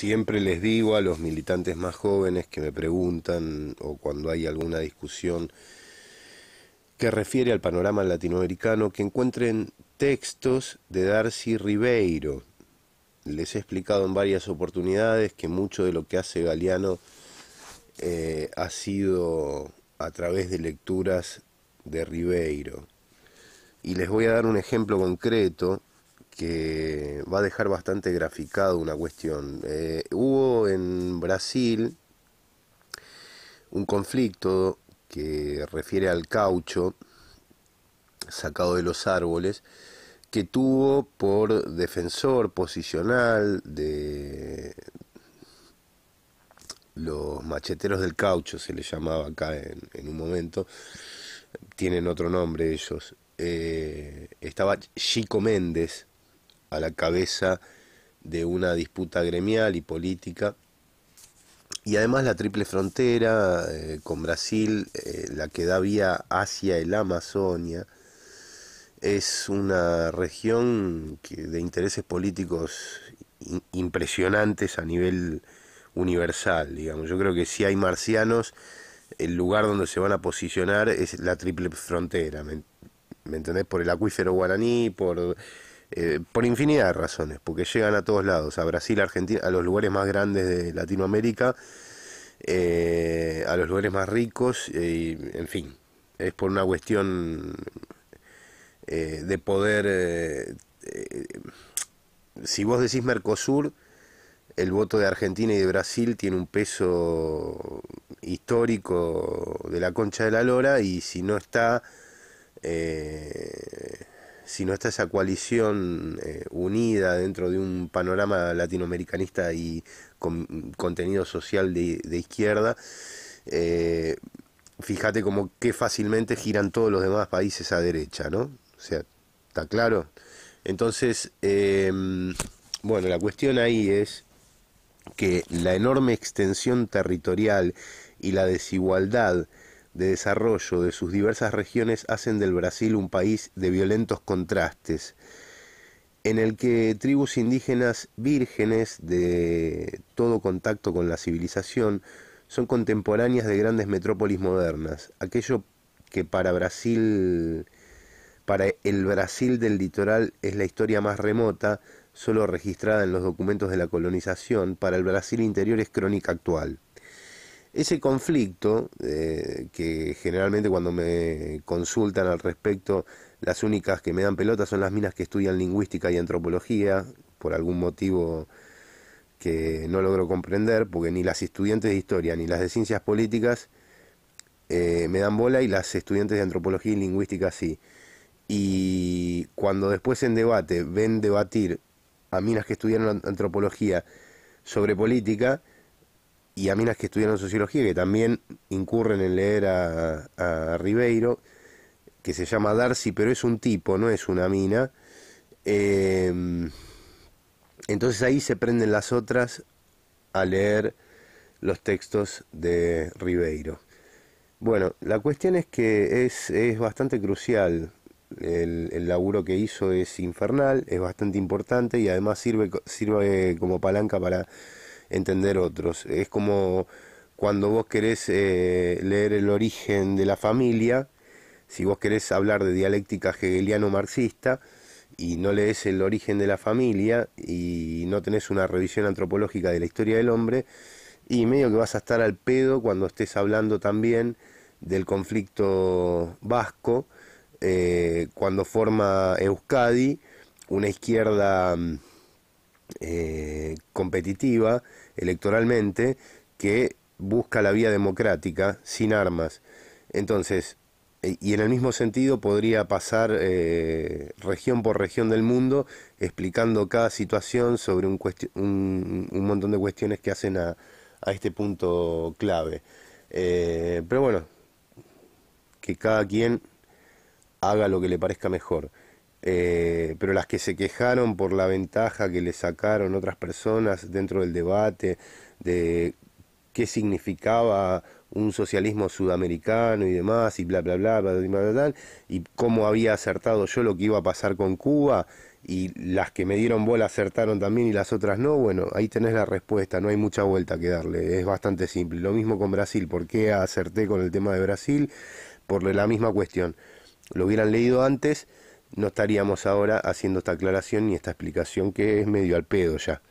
Siempre les digo a los militantes más jóvenes que me preguntan o cuando hay alguna discusión que refiere al panorama latinoamericano que encuentren textos de Darcy Ribeiro. Les he explicado en varias oportunidades que mucho de lo que hace Galeano eh, ha sido a través de lecturas de Ribeiro. Y les voy a dar un ejemplo concreto que va a dejar bastante graficado una cuestión. Eh, hubo en Brasil un conflicto que refiere al caucho sacado de los árboles que tuvo por defensor posicional de los macheteros del caucho, se le llamaba acá en, un momento, tienen otro nombre ellos, eh, estaba Chico Méndez, a la cabeza de una disputa gremial y política. Y además la triple frontera eh, con Brasil, eh, la que da vía hacia el Amazonia, es una región de intereses políticos impresionantes a nivel universal, digamos. Yo creo que si hay marcianos, el lugar donde se van a posicionar es la triple frontera, ¿me entendés? Por el acuífero guaraní, por eh, por infinidad de razones, porque llegan a todos lados, a Brasil, a Argentina, a los lugares más grandes de Latinoamérica, eh, a los lugares más ricos, eh, y, en fin, es por una cuestión de poder, si vos decís Mercosur, el voto de Argentina y de Brasil tiene un peso histórico de la concha de la lora y si no está si no está esa coalición eh, unida dentro de un panorama latinoamericanista y con contenido social de, izquierda, eh, fíjate como que fácilmente giran todos los demás países a derecha, ¿no? O sea, ¿está claro? Entonces, eh, bueno, la cuestión ahí es que la enorme extensión territorial y la desigualdad de desarrollo de sus diversas regiones hacen del Brasil un país de violentos contrastes, en el que tribus indígenas vírgenes de todo contacto con la civilización son contemporáneas de grandes metrópolis modernas, aquello que para Brasil, para el Brasil del litoral es la historia más remota, solo registrada en los documentos de la colonización, para el Brasil interior es crónica actual. Ese conflicto, eh, que generalmente cuando me consultan al respecto, las únicas que me dan pelota son las minas que estudian lingüística y antropología, por algún motivo que no logro comprender, porque ni las estudiantes de historia ni las de ciencias políticas eh, me dan bola y las estudiantes de antropología y lingüística sí. Y cuando después en debate ven debatir a minas que estudiaron antropología sobre política, y a minas que estudiaron sociología, que también incurren en leer a, Ribeiro, que se llama Darcy, pero es un tipo, no es una mina. Eh, entonces ahí se prenden las otras a leer los textos de Ribeiro. Bueno, la cuestión es que es, bastante crucial. El, laburo que hizo es infernal, es bastante importante y además sirve, sirve como palanca para entender otros. Es como cuando vos querés eh, leer el origen de la familia, si vos querés hablar de dialéctica hegeliano-marxista, y no lees el origen de la familia y no tenés una revisión antropológica de la historia del hombre, y medio que vas a estar al pedo cuando estés hablando también del conflicto vasco, eh, cuando forma Euskadi, una izquierda mm, eh, competitiva electoralmente que busca la vía democrática sin armas. Entonces, eh, y en el mismo sentido podría pasar eh, región por región del mundo explicando cada situación sobre un, montón de cuestiones que hacen a, este punto clave. pero bueno, que cada quien haga lo que le parezca mejor. Eh, pero las que se quejaron por la ventaja que le sacaron otras personas dentro del debate de qué significaba un socialismo sudamericano y demás, y bla, bla, bla, bla, bla, bla, bla, y cómo había acertado yo lo que iba a pasar con Cuba, y las que me dieron bola acertaron también y las otras no, bueno, ahí tenés la respuesta, no hay mucha vuelta que darle, es bastante simple. Lo mismo con Brasil, ¿por qué acerté con el tema de Brasil? Por la misma cuestión. Lo hubieran leído antes, no estaríamos ahora haciendo esta aclaración ni esta explicación que es medio al pedo ya.